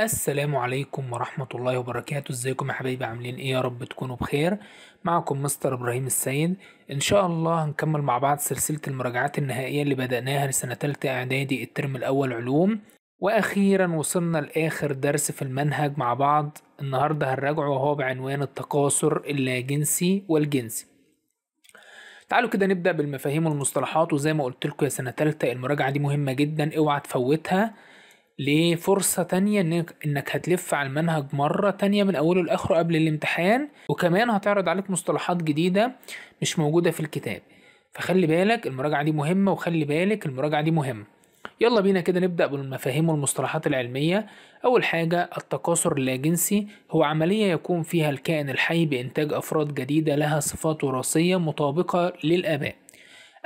السلام عليكم ورحمة الله وبركاته ازيكم يا حبايبي عاملين ايه يا رب تكونوا بخير معكم مستر ابراهيم السيد ان شاء الله هنكمل مع بعض سلسلة المراجعات النهائية اللي بدأناها لسنة تالتة اعدادي الترم الاول علوم واخيرا وصلنا لاخر درس في المنهج مع بعض النهاردة هنراجعه وهو بعنوان التكاثر اللاجنسي والجنسي تعالوا كده نبدأ بالمفاهيم والمصطلحات وزي ما قلت لكم يا سنة تالتة المراجعة دي مهمة جدا اوعى تفوتها لفرصة تانية إنك, إنك هتلف على المنهج مرة تانية من أوله لآخره قبل الامتحان وكمان هتعرض عليك مصطلحات جديدة مش موجودة في الكتاب فخلي بالك المراجعة دي مهمة وخلي بالك المراجعة دي مهمة يلا بينا كده نبدأ بالمفاهيم والمصطلحات العلمية أول حاجة التكاثر اللاجنسي هو عملية يقوم فيها الكائن الحي بإنتاج أفراد جديدة لها صفات وراثية مطابقة للآباء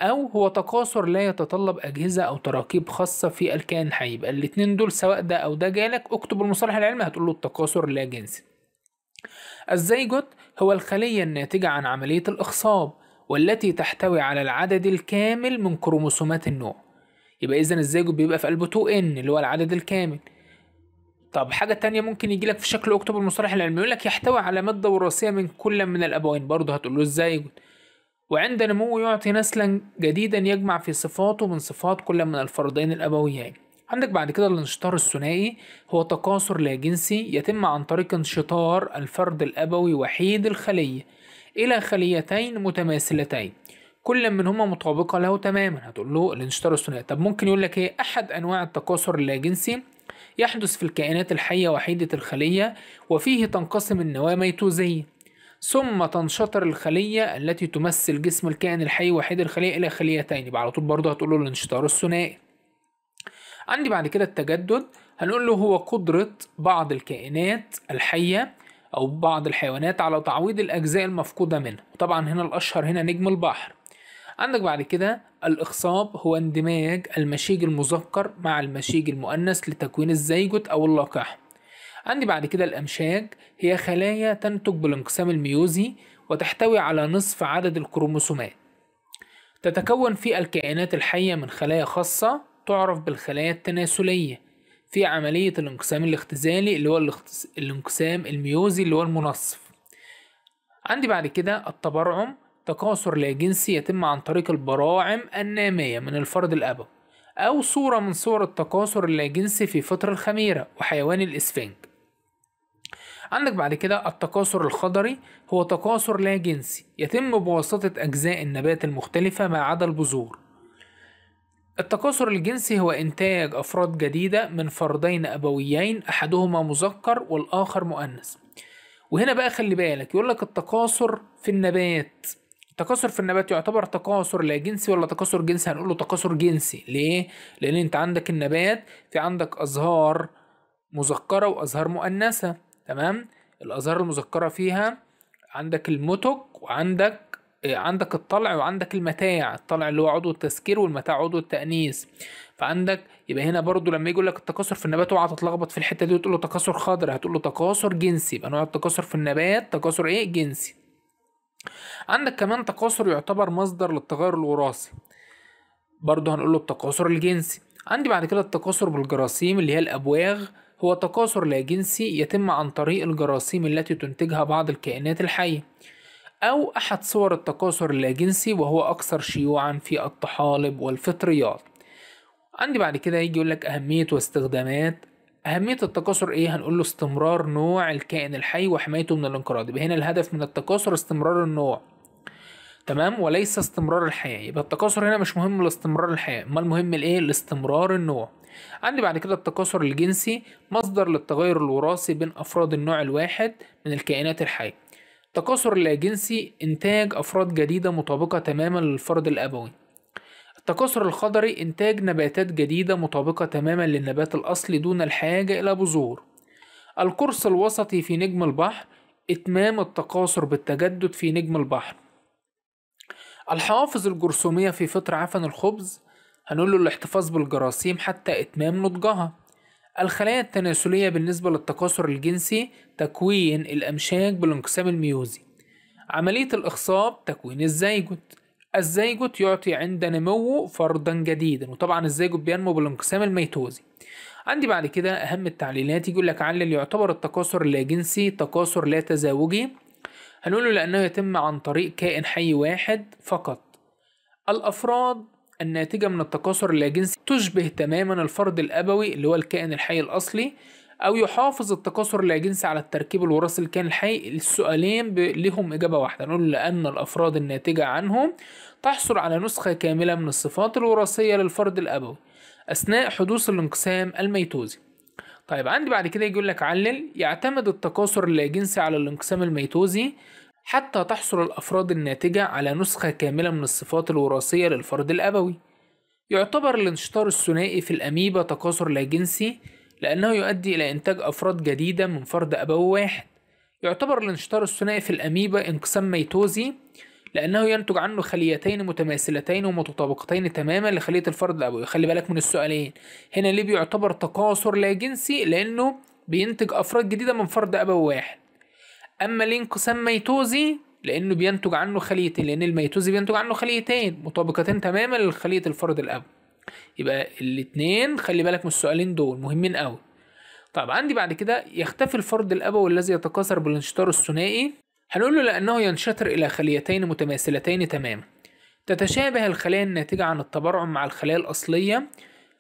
أو هو تكاثر لا يتطلب أجهزة أو تراكيب خاصة في الكائن الحي يبقى الاتنين دول سواء ده أو ده جالك اكتب المصطلح العلمي هتقول له التكاثر لا جنسي الزيجوت هو الخلية الناتجة عن عملية الإخصاب والتي تحتوي على العدد الكامل من كروموسومات النوع يبقى إذا الزيجوت بيبقى في قلبه 2 n اللي هو العدد الكامل طب حاجة تانية ممكن يجي لك في شكل اكتب المصطلح العلمي يقول لك يحتوي على مادة وراثية من كل من الأبوين برضه هتقول له الزيجوت وعند نموه يعطي نسلا جديدا يجمع في صفاته من صفات كل من الفردين الأبويين عندك بعد كده الانشطار الثنائي هو تكاثر لا جنسي يتم عن طريق انشطار الفرد الأبوي وحيد الخلية إلى خليتين متماثلتين كل منهما مطابقة له تماما هتقول له الانشطار الثنائي طب ممكن يقول لك ايه أحد أنواع التكاثر اللاجنسي يحدث في الكائنات الحية وحيدة الخلية وفيه تنقسم النواة ميتوزية ثم تنشطر الخلية التي تمثل جسم الكائن الحي وحيد الخلية إلى خليتين يبقى على طول برضه هتقول له الانشطار الثنائي عندي بعد كده التجدد هنقول له هو قدرة بعض الكائنات الحية أو بعض الحيوانات على تعويض الأجزاء المفقودة منها وطبعا هنا الأشهر هنا نجم البحر عندك بعد كده الإخصاب هو اندماج المشيج المذكر مع المشيج المؤنث لتكوين الزيجوت أو اللقاح عندي بعد كده الأمشاج هي خلايا تنتج بالانقسام الميوزي وتحتوي على نصف عدد الكروموسومات تتكون في الكائنات الحية من خلايا خاصة تعرف بالخلايا التناسلية في عملية الانقسام الاختزالي اللي هو الانقسام الميوزي اللي هو المنصف عندي بعد كده التبرعم تكاثر لا جنسي يتم عن طريق البراعم النامية من الفرد الأبوي أو صورة من صور التكاثر اللاجنسي في فترة الخميرة وحيوان الإسفنج عندك بعد كده التكاثر الخضري هو تكاثر لا جنسي يتم بواسطة أجزاء النبات المختلفة ما عدا البذور التكاثر الجنسي هو إنتاج أفراد جديدة من فردين أبويين أحدهما مذكر والآخر مؤنث وهنا بقى خلي بالك يقول لك التكاثر في النبات التكاثر في النبات يعتبر تكاثر لا جنسي ولا تكاثر جنسي هنقول له تكاثر جنسي ليه لان انت عندك النبات في عندك ازهار مذكره وازهار مؤنثه تمام الازهار المذكره فيها عندك المتك وعندك عندك الطلع وعندك المتاع الطلع اللي هو عضو التذكير والمتاع عضو التأنيث فعندك يبقى هنا برضو لما يجي لك التكاثر في النبات اوعى تتلخبط في الحته دي وتقول له تكاثر خضر هتقول له تكاثر جنسي يبقى نوع التكاثر في النبات تكاثر ايه جنسي عندك كمان تكاثر يعتبر مصدر للتغير الوراثي برضو هنقول له التكاثر الجنسي عندي بعد كده التكاثر بالجراثيم اللي هي الابواغ هو تكاثر لا جنسي يتم عن طريق الجراثيم التي تنتجها بعض الكائنات الحية أو أحد صور التكاثر اللاجنسي وهو أكثر شيوعا في الطحالب والفطريات عندي بعد كده يجي يقول لك أهمية واستخدامات أهمية التكاثر إيه؟ هنقول له استمرار نوع الكائن الحي وحمايته من الانقراض يبقى هنا الهدف من التكاثر استمرار النوع تمام وليس استمرار الحياه يبقى التكاثر هنا مش مهم لاستمرار الحياه امال المهم الايه لاستمرار النوع عندي بعد كده التكاثر الجنسي مصدر للتغير الوراثي بين افراد النوع الواحد من الكائنات الحيه التكاثر اللاجنسي انتاج افراد جديده مطابقه تماما للفرد الابوي التكاثر الخضري انتاج نباتات جديده مطابقه تماما للنبات الاصلي دون الحاجه الى بذور القرص الوسطي في نجم البحر اتمام التكاثر بالتجدد في نجم البحر الحوافظ الجرثومية في فطر عفن الخبز هنقول له الاحتفاظ بالجراثيم حتى إتمام نضجها الخلايا التناسلية بالنسبة للتكاثر الجنسي تكوين الأمشاج بالانقسام الميوزي عملية الإخصاب تكوين الزيجوت الزيجوت يعطي عند نموه فردا جديدا وطبعا الزيجوت بينمو بالانقسام الميتوزي عندي بعد كده أهم التعليلات يقول لك علل يعتبر التكاثر اللاجنسي تكاثر لا تزاوجي هنقول لأنه يتم عن طريق كائن حي واحد فقط الأفراد الناتجة من التكاثر اللاجنسي تشبه تماما الفرد الأبوي اللي هو الكائن الحي الأصلي أو يحافظ التكاثر اللاجنسي على التركيب الوراثي للكائن الحي السؤالين لهم إجابة واحدة نقول لأن الأفراد الناتجة عنهم تحصل على نسخة كاملة من الصفات الوراثية للفرد الأبوي أثناء حدوث الانقسام الميتوزي طيب عندي بعد كده يقول لك علل يعتمد التكاثر اللاجنسي على الانقسام الميتوزي حتى تحصل الأفراد الناتجة على نسخة كاملة من الصفات الوراثية للفرد الأبوي يعتبر الانشطار الثنائي في الأميبا تكاثر لاجنسي لأنه يؤدي إلى إنتاج أفراد جديدة من فرد أبوي واحد يعتبر الانشطار الثنائي في الأميبا انقسام ميتوزي لأنه ينتج عنه خليتين متماثلتين ومتطابقتين تماما لخلية الفرد الأبوي خلي بالك من السؤالين هنا ليه بيعتبر تكاثر لا جنسي لأنه بينتج أفراد جديدة من فرد أبوي واحد أما الانقسام ميتوزي لأنه بينتج عنه خليتين لأن الميتوزي بينتج عنه خليتين مطابقتين تماما لخلية الفرد الابوي يبقى الاتنين خلي بالك من السؤالين دول مهمين أوي طب عندي بعد كده يختفي الفرد الأبوي الذي يتكاثر بالانشطار الثنائي هنقول له لأنه ينشطر إلى خليتين متماثلتين تماما تتشابه الخلايا الناتجة عن التبرعم مع الخلايا الأصلية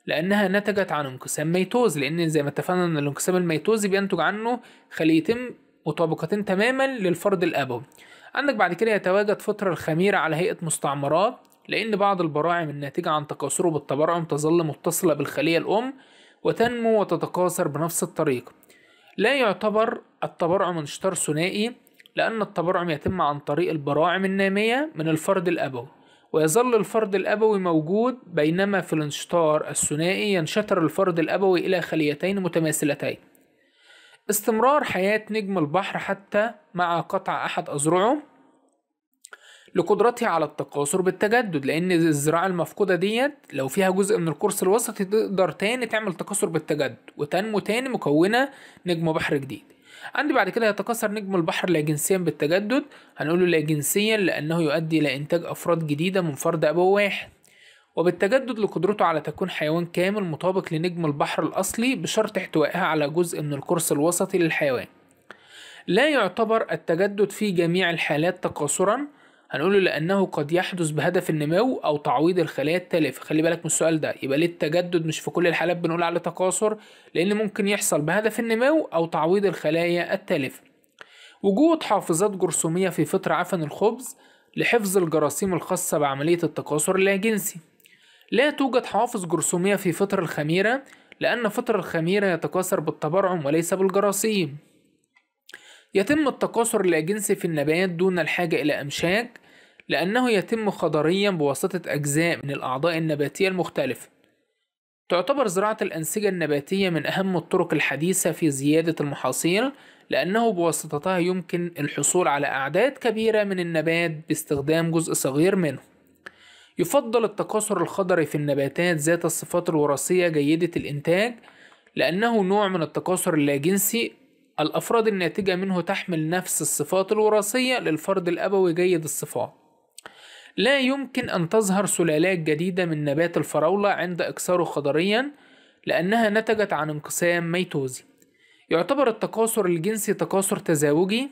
لأنها نتجت عن انقسام ميتوز لأن زي ما اتفقنا إن الانقسام الميتوزي بينتج عنه خليتين مطابقتين تماما للفرد الأبوي عندك بعد كده يتواجد فترة الخميرة على هيئة مستعمرات لأن بعض البراعم الناتجة عن تكاثره بالتبرعم تظل متصلة بالخلية الأم وتنمو وتتكاثر بنفس الطريقة لا يعتبر التبرعم انشطار ثنائي لأن التبرعم يتم عن طريق البراعم النامية من الفرد الأبوي ويظل الفرد الأبوي موجود بينما في الانشطار الثنائي ينشطر الفرد الأبوي إلى خليتين متماثلتين استمرار حياة نجم البحر حتى مع قطع أحد أذرعه لقدرتها على التكاثر بالتجدد لأن الزراعة المفقودة ديت لو فيها جزء من القرص الوسطي تقدر تاني تعمل تكاثر بالتجدد وتنمو تاني مكونة نجم بحر جديد عندي بعد كده يتكاثر نجم البحر لا جنسيا بالتجدد هنقوله لا جنسيا لأنه يؤدي إلى إنتاج أفراد جديدة من فرد أبوه واحد وبالتجدد لقدرته على تكون حيوان كامل مطابق لنجم البحر الأصلي بشرط احتوائها على جزء من القرص الوسطي للحيوان لا يعتبر التجدد في جميع الحالات تكاثرا هنقوله لأنه قد يحدث بهدف النمو أو تعويض الخلايا التالفة خلي بالك من السؤال ده يبقى ليه التجدد مش في كل الحالات بنقول عليه تكاثر لأن ممكن يحصل بهدف النمو أو تعويض الخلايا التالفة وجود حافظات جرثومية في فطر عفن الخبز لحفظ الجراثيم الخاصة بعملية التكاثر اللاجنسي لا توجد حوافظ جرثومية في فطر الخميرة لأن فطر الخميرة يتكاثر بالتبرعم وليس بالجراثيم يتم التكاثر الجنسي في النبات دون الحاجة إلى أمشاج لأنه يتم خضريا بواسطة أجزاء من الأعضاء النباتية المختلفة تعتبر زراعة الأنسجة النباتية من أهم الطرق الحديثة في زيادة المحاصيل لأنه بواسطتها يمكن الحصول على أعداد كبيرة من النبات باستخدام جزء صغير منه يفضل التكاثر الخضري في النباتات ذات الصفات الوراثية جيدة الإنتاج لأنه نوع من التكاثر اللاجنسي الأفراد الناتجة منه تحمل نفس الصفات الوراثية للفرد الأبوي جيد الصفات لا يمكن أن تظهر سلالات جديدة من نبات الفراولة عند إكثاره خضريا لأنها نتجت عن انقسام ميتوزي يعتبر التكاثر الجنسي تكاثر تزاوجي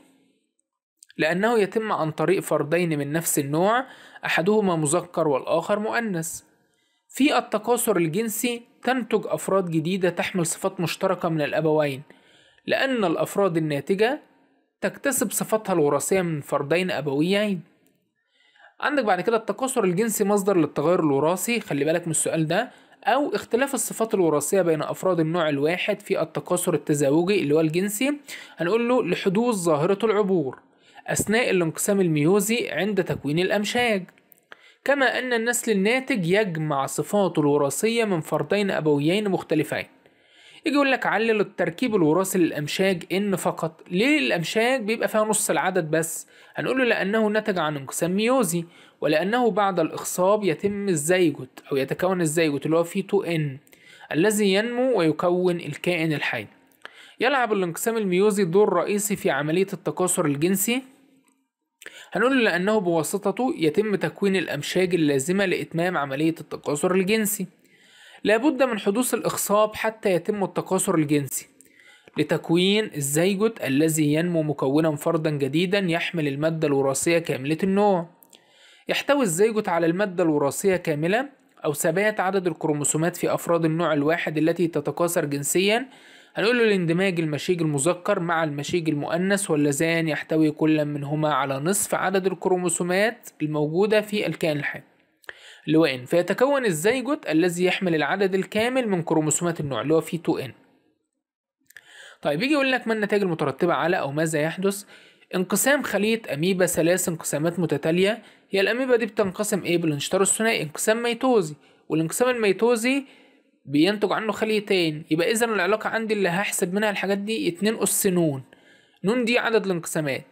لأنه يتم عن طريق فردين من نفس النوع أحدهما مذكر والآخر مؤنث في التكاثر الجنسي تنتج أفراد جديدة تحمل صفات مشتركة من الأبوين لأن الأفراد الناتجة تكتسب صفاتها الوراثية من فردين أبويين عندك بعد كده التكاثر الجنسي مصدر للتغير الوراثي خلي بالك من السؤال ده أو اختلاف الصفات الوراثية بين أفراد النوع الواحد في التكاثر التزاوجي اللي هو الجنسي هنقول له لحدوث ظاهرة العبور أثناء الانقسام الميوزي عند تكوين الأمشاج كما أن النسل الناتج يجمع صفاته الوراثية من فردين أبويين مختلفين يجي يقول لك علل التركيب الوراثي للامشاج ان فقط ليه الامشاج بيبقى فيها نص العدد بس هنقول له لانه نتج عن انقسام ميوزي ولانه بعد الاخصاب يتم الزيجوت او يتكون الزيجوت اللي هو في 2 ان الذي ينمو ويكون الكائن الحي يلعب الانقسام الميوزي دور رئيسي في عملية التكاثر الجنسي هنقول لأنه بواسطته يتم تكوين الأمشاج اللازمة لإتمام عملية التكاثر الجنسي لابد من حدوث الإخصاب حتى يتم التكاثر الجنسي لتكوين الزيجوت الذي ينمو مكونا فردا جديدا يحمل المادة الوراثية كاملة النوع يحتوي الزيجوت على المادة الوراثية كاملة أو ثبات عدد الكروموسومات في أفراد النوع الواحد التي تتكاثر جنسيا هنقول له الاندماج المشيج المذكر مع المشيج المؤنث واللذان يحتوي كل منهما على نصف عدد الكروموسومات الموجودة في الكائن الحي N فيتكون الزيجوت الذي يحمل العدد الكامل من كروموسومات النوع اللي هو في 2 n طيب يجي يقول لك ما النتائج المترتبة على أو ماذا يحدث انقسام خلية أميبا ثلاث انقسامات متتالية هي الأميبا دي بتنقسم إيه بالانشطار الثنائي انقسام ميتوزي والانقسام الميتوزي بينتج عنه خليتين يبقى إذا العلاقة عندي اللي هحسب منها الحاجات دي اتنين أس نون نون دي عدد الانقسامات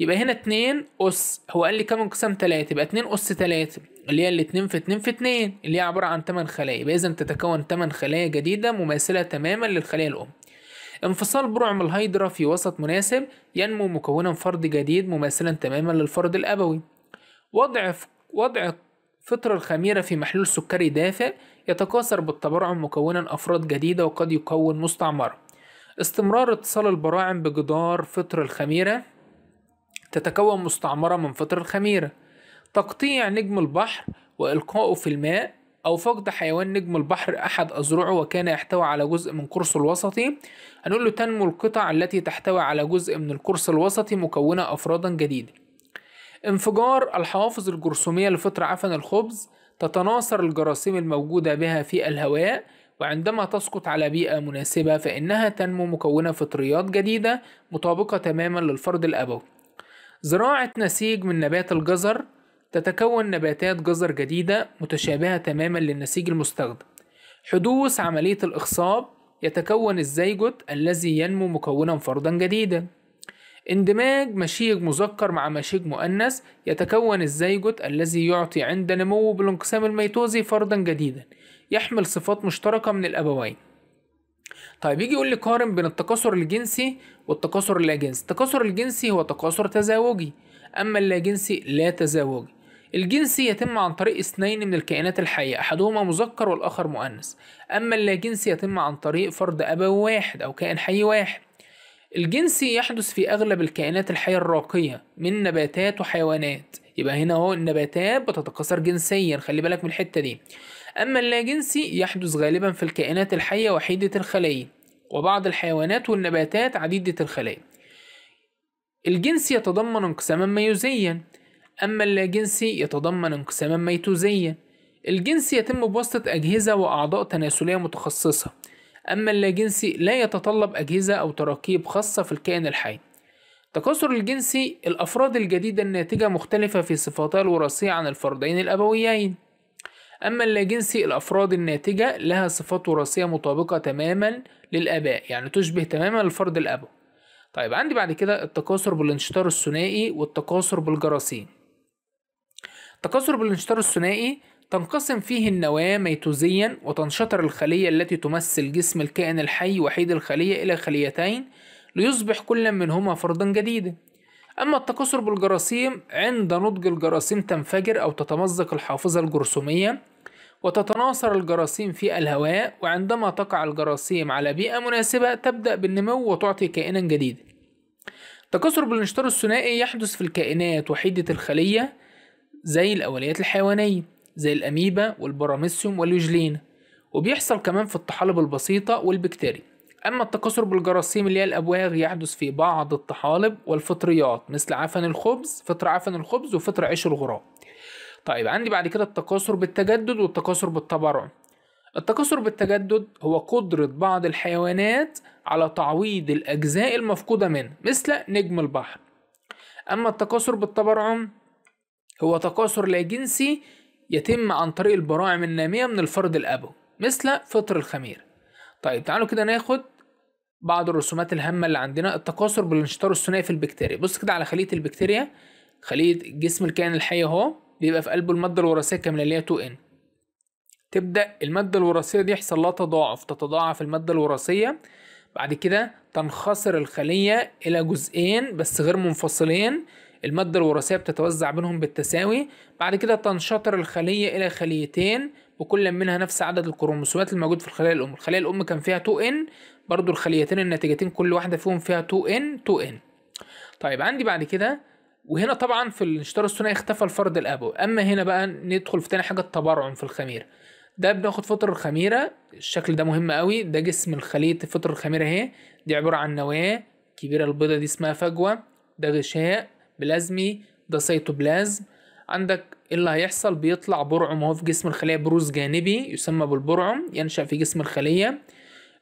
يبقى هنا اتنين أس هو قال لي كم انقسام 3 يبقى اتنين أس 3 اللي هي الاتنين في اتنين في اتنين اللي هي عبارة عن تمن خلايا بإذن تتكون تمن خلايا جديدة مماثلة تماما للخلايا الأم انفصال برعم الهيدرا في وسط مناسب ينمو مكونا فرد جديد مماثلا تماما للفرد الأبوي وضع وضع فطر الخميرة في محلول سكري دافئ يتكاثر بالتبرعم مكونا أفراد جديدة وقد يكون مستعمرة استمرار اتصال البراعم بجدار فطر الخميرة تتكون مستعمرة من فطر الخميرة تقطيع نجم البحر وإلقائه في الماء أو فقد حيوان نجم البحر أحد أذرعه وكان يحتوي على جزء من قرص الوسطي هنقول له تنمو القطع التي تحتوي على جزء من القرص الوسطي مكونة أفرادا جديدة انفجار الحوافظ الجرثومية لفطر عفن الخبز تتناثر الجراثيم الموجودة بها في الهواء وعندما تسقط على بيئة مناسبة فإنها تنمو مكونة فطريات جديدة مطابقة تماما للفرد الأبوي زراعة نسيج من نبات الجزر تتكون نباتات جزر جديدة متشابهة تماما للنسيج المستخدم حدوث عملية الإخصاب يتكون الزيجوت الذي ينمو مكونا فردا جديدا اندماج مشيج مذكر مع مشيج مؤنث يتكون الزيجوت الذي يعطي عند نموه بالانقسام الميتوزي فردا جديدا يحمل صفات مشتركة من الأبوين طيب يجي يقول لي قارن بين التكاثر الجنسي والتكاثر اللاجنسي التكاثر الجنسي هو تكاثر تزاوجي أما اللاجنسي لا تزاوجي الجنس يتم عن طريق اثنين من الكائنات الحية أحدهما مذكر والآخر مؤنث أما اللاجنس يتم عن طريق فرد أبوي واحد أو كائن حي واحد الجنس يحدث في أغلب الكائنات الحية الراقية من نباتات وحيوانات يبقى هنا اهو النباتات بتتكاثر جنسيا خلي بالك من الحتة دي أما اللاجنسي يحدث غالبا في الكائنات الحية وحيدة الخلايا وبعض الحيوانات والنباتات عديدة الخلايا الجنس يتضمن انقساما ميوزيا أما اللاجنسي يتضمن انقساما ميتوزيا الجنس يتم بواسطة أجهزة وأعضاء تناسلية متخصصة أما اللاجنسي لا يتطلب أجهزة أو تراكيب خاصة في الكائن الحي تكاثر الجنسي الأفراد الجديدة الناتجة مختلفة في صفاتها الوراثية عن الفردين الأبويين أما اللاجنسي الأفراد الناتجة لها صفات وراثية مطابقة تماما للآباء يعني تشبه تماما الفرد الأبوي طيب عندي بعد كده التكاثر بالانشطار الثنائي والتكاثر بالجراثيم تكاثر بالانشطار الثنائي تنقسم فيه النواة ميتوزيا وتنشطر الخلية التي تمثل جسم الكائن الحي وحيد الخلية إلى خليتين ليصبح كل منهما فردا جديدا أما التكاثر بالجراثيم عند نضج الجراثيم تنفجر أو تتمزق الحافظة الجرثومية وتتناثر الجراثيم في الهواء وعندما تقع الجراثيم على بيئة مناسبة تبدأ بالنمو وتعطي كائنا جديدا تكاثر بالانشطار الثنائي يحدث في الكائنات وحيدة الخلية زي الأوليات الحيوانية زي الأميبا والبراميسيوم واليوجلين وبيحصل كمان في الطحالب البسيطة والبكتيريا أما التكاثر بالجراثيم اللي هي الأبواغ يحدث في بعض الطحالب والفطريات مثل عفن الخبز فطر عفن الخبز وفطر عيش الغراب طيب عندي بعد كده التكاثر بالتجدد والتكاثر بالتبرع التكاثر بالتجدد هو قدرة بعض الحيوانات على تعويض الأجزاء المفقودة منه مثل نجم البحر أما التكاثر بالتبرعم هو تكاثر لا جنسي يتم عن طريق البراعم النامية من الفرد الأبوي مثل فطر الخمير طيب تعالوا كده ناخد بعض الرسومات الهامة اللي عندنا التكاثر بالانشطار الثنائي في البكتيريا بص كده على خلية البكتيريا خلية جسم الكائن الحي اهو بيبقى في قلبه المادة الوراثية الكاملة اللي هي 2N تبدأ المادة الوراثية دي يحصل لها تضاعف تتضاعف المادة الوراثية بعد كده تنخسر الخلية إلى جزئين بس غير منفصلين المادة الوراثية بتتوزع بينهم بالتساوي بعد كده تنشطر الخلية إلى خليتين وكل منها نفس عدد الكروموسومات الموجود في الخلية الأم الخلية الأم كان فيها 2N برضو الخليتين الناتجتين كل واحدة فيهم فيها 2N 2N طيب عندي بعد كده وهنا طبعا في الانشطار الثنائي اختفى الفرد الأبوي أما هنا بقى ندخل في تاني حاجة التبرعم في الخميرة ده بناخد فطر الخميرة الشكل ده مهم قوي ده جسم الخلية فطر الخميرة اهي دي عبارة عن نواة كبيرة البيضة دي اسمها فجوة ده غشاء بلازمي ده سيتوبلازم عندك إيه اللي هيحصل بيطلع برعم وهو في جسم الخلية بروز جانبي يسمى بالبرعم ينشأ في جسم الخلية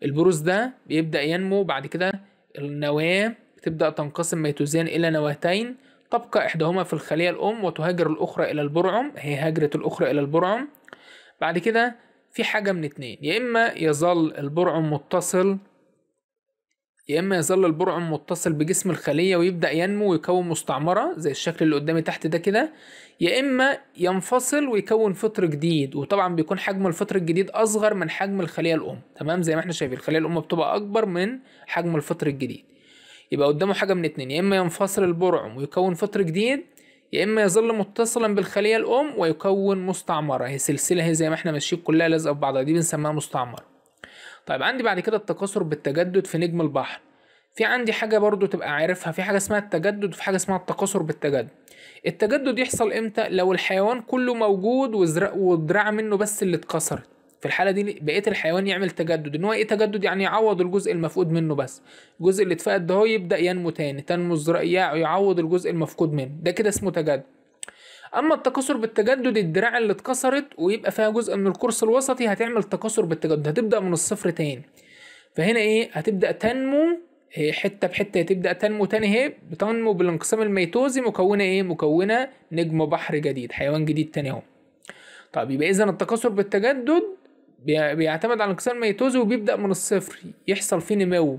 البروز ده بيبدأ ينمو بعد كده النواة بتبدأ تنقسم ميتوزين إلى نواتين تبقى إحداهما في الخلية الأم وتهاجر الأخرى إلى البرعم هي هاجرة الأخرى إلى البرعم بعد كده في حاجة من اتنين يا إما يظل البرعم متصل يا اما يظل البرعم متصل بجسم الخليه ويبدا ينمو ويكون مستعمره زي الشكل اللي قدامي تحت ده كده يا اما ينفصل ويكون فطر جديد وطبعا بيكون حجم الفطر الجديد اصغر من حجم الخليه الام تمام زي ما احنا شايفين الخليه الام بتبقى اكبر من حجم الفطر الجديد يبقى قدامه حاجه من اتنين يا اما ينفصل البرعم ويكون فطر جديد يا اما يظل متصلا بالخليه الام ويكون مستعمره هي سلسله هي زي ما احنا ماشيين كلها لازقه في بعضها دي بنسميها مستعمره طيب عندي بعد كده التكاثر بالتجدد في نجم البحر في عندي حاجة برضو تبقى عارفها في حاجة اسمها التجدد وفي حاجة اسمها التكاثر بالتجدد التجدد يحصل امتى لو الحيوان كله موجود وذراع منه بس اللي اتكسرت في الحالة دي بقية الحيوان يعمل تجدد ان هو ايه تجدد يعني يعوض الجزء المفقود منه بس الجزء اللي اتفقد ده هو يبدأ ينمو تاني تنمو الزراعية يعوض الجزء المفقود منه ده كده اسمه تجدد اما التكاثر بالتجدد الدراع اللي اتكسرت ويبقى فيها جزء من القرص الوسطي هتعمل تكاثر بالتجدد هتبدا من الصفر تاني فهنا ايه هتبدا تنمو إيه، حته بحته تبدا تنمو تاني اهي بتنمو بالانقسام الميتوزي مكونه ايه مكونه نجم بحر جديد حيوان جديد تاني اهو طب يبقى اذا التكاثر بالتجدد بيعتمد على انقسام الميتوزي وبيبدا من الصفر يحصل فيه نمو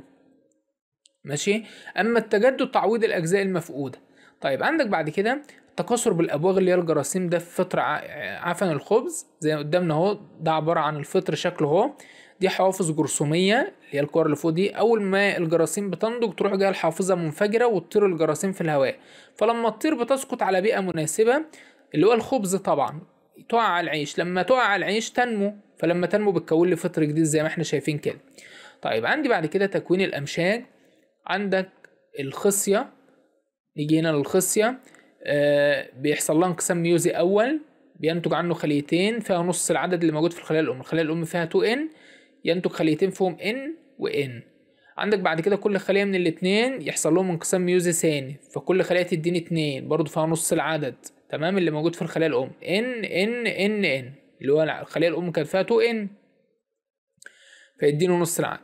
ماشي اما التجدد تعويض الاجزاء المفقوده طيب عندك بعد كده التكاثر بالابواغ اللي هي الجراثيم ده في فطر عفن الخبز زي قدامنا اهو ده عباره عن الفطر شكله اهو دي حوافظ جرثوميه اللي هي الكور اللي فوق دي اول ما الجراثيم بتنضج تروح جايه الحافظه منفجره وتطير الجراثيم في الهواء فلما تطير بتسقط على بيئه مناسبه اللي هو الخبز طبعا تقع على العيش لما تقع على العيش تنمو فلما تنمو بتكون لي فطر جديد زي ما احنا شايفين كده طيب عندي بعد كده تكوين الامشاج عندك الخصيه نيجي هنا للخصية آه، بيحصل لها انقسام ميوزي أول بينتج عنه خليتين فيها نص العدد اللي موجود في الخلايا الأم الخلايا الأم فيها 2N ينتج خليتين فيهم N N عندك بعد كده كل خلية من الاتنين يحصل لهم انقسام ميوزي ثاني فكل خلية تديني اتنين برضه فيها نص العدد تمام اللي موجود في الخلايا الأم N N N N اللي هو الخلية الأم كان فيها 2N فيديني نص العدد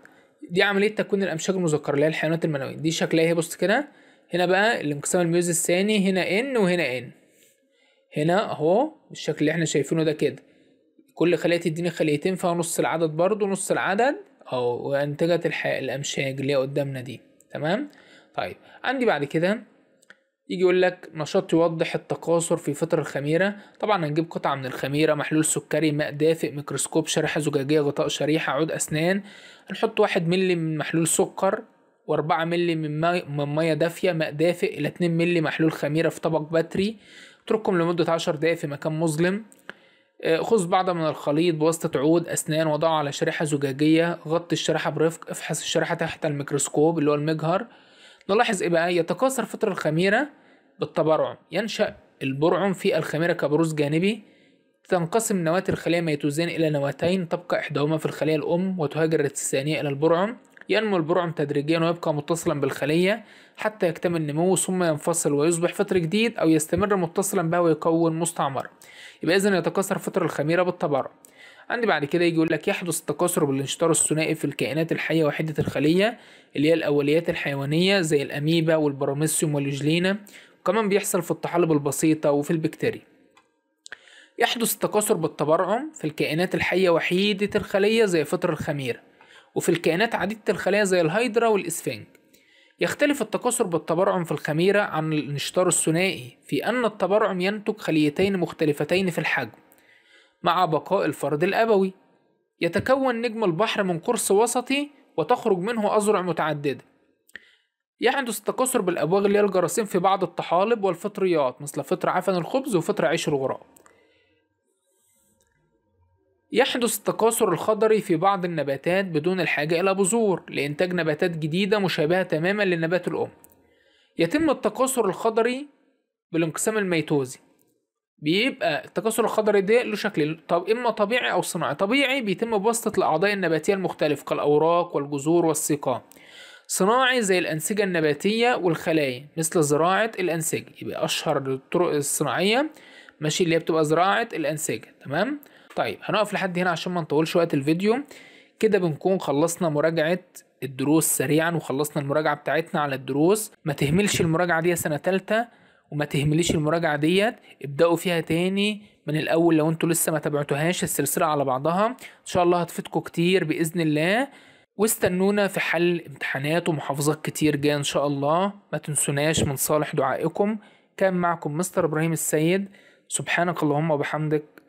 دي عملية تكوين الأمشاج المذكرة اللي هي الحيوانات المنوية دي شكلها هي إيه؟ بص كده هنا بقى الانقسام الميوز الثاني هنا ان وهنا ان هنا اهو بالشكل اللي احنا شايفينه ده كده كل خلية تديني خليتين فيها نص العدد برضو نص العدد اهو وانتجت الامشاج اللي هي قدامنا دي تمام طيب عندي بعد كده يجي يقول لك نشاط يوضح التكاثر في فترة الخميرة طبعا هنجيب قطعة من الخميرة محلول سكري ماء دافئ ميكروسكوب شريحة زجاجية غطاء شريحة عود أسنان هنحط واحد ملي من محلول سكر و4 مللي من مية, من مية دافية ماء دافئ إلى 2 مللي محلول خميرة في طبق بتري اتركهم لمدة 10 دقايق في مكان مظلم آه، خذ بعض من الخليط بواسطة عود أسنان وضعه على شريحة زجاجية غطي الشريحة برفق افحص الشريحة تحت الميكروسكوب اللي هو المجهر نلاحظ إيه بقى يتكاثر فطر الخميرة بالتبرعم ينشأ البرعم في الخميرة كبروز جانبي تنقسم نواة الخلية ميتوزان إلى نواتين تبقى إحداهما في الخلية الأم وتهاجر الثانية إلى البرعم ينمو البرعم تدريجيا ويبقى متصلا بالخلية حتى يكتمل نموه ثم ينفصل ويصبح فطر جديد أو يستمر متصلا بها ويكون مستعمرة يبقى إذا يتكاثر فطر الخميرة بالتبرع عندي بعد كده يجي يقول لك يحدث التكاثر بالانشطار الثنائي في الكائنات الحية وحدة الخلية اللي هي الأوليات الحيوانية زي الأميبا والبراميسيوم والجلينا وكمان بيحصل في الطحالب البسيطة وفي البكتيريا يحدث التكاثر بالتبرعم في الكائنات الحية وحيدة الخلية زي فطر الخميرة وفي الكائنات عديدة الخلايا زي الهيدرا والإسفنج يختلف التكاثر بالتبرعم في الخميرة عن الانشطار الثنائي في أن التبرعم ينتج خليتين مختلفتين في الحجم مع بقاء الفرد الأبوي يتكون نجم البحر من قرص وسطي وتخرج منه أذرع متعددة يحدث التكاثر بالأبواغ اللي هي الجراثيم في بعض الطحالب والفطريات مثل فطر عفن الخبز وفطر عيش الغراب يحدث التكاثر الخضري في بعض النباتات بدون الحاجة إلى بذور لإنتاج نباتات جديدة مشابهة تماما للنبات الأم يتم التكاثر الخضري بالانقسام الميتوزي بيبقى التكاثر الخضري ده له شكل طب اما طبيعي او صناعي طبيعي بيتم بواسطه الاعضاء النباتيه المختلفه كالاوراق والجذور والسيقان صناعي زي الانسجه النباتيه والخلايا مثل زراعه الانسجه يبقى اشهر الطرق الصناعيه ماشي اللي هي بتبقى زراعه الانسجه تمام طيب هنقف لحد هنا عشان ما نطولش وقت الفيديو كده بنكون خلصنا مراجعة الدروس سريعا وخلصنا المراجعة بتاعتنا على الدروس ما تهملش المراجعة دي سنة تالتة وما تهمليش المراجعة ديت ابدأوا فيها تاني من الأول لو انتوا لسه ما تابعتوهاش السلسلة على بعضها إن شاء الله هتفيدكم كتير بإذن الله واستنونا في حل امتحانات ومحافظات كتير جاية إن شاء الله ما تنسوناش من صالح دعائكم كان معكم مستر إبراهيم السيد سبحانك اللهم وبحمدك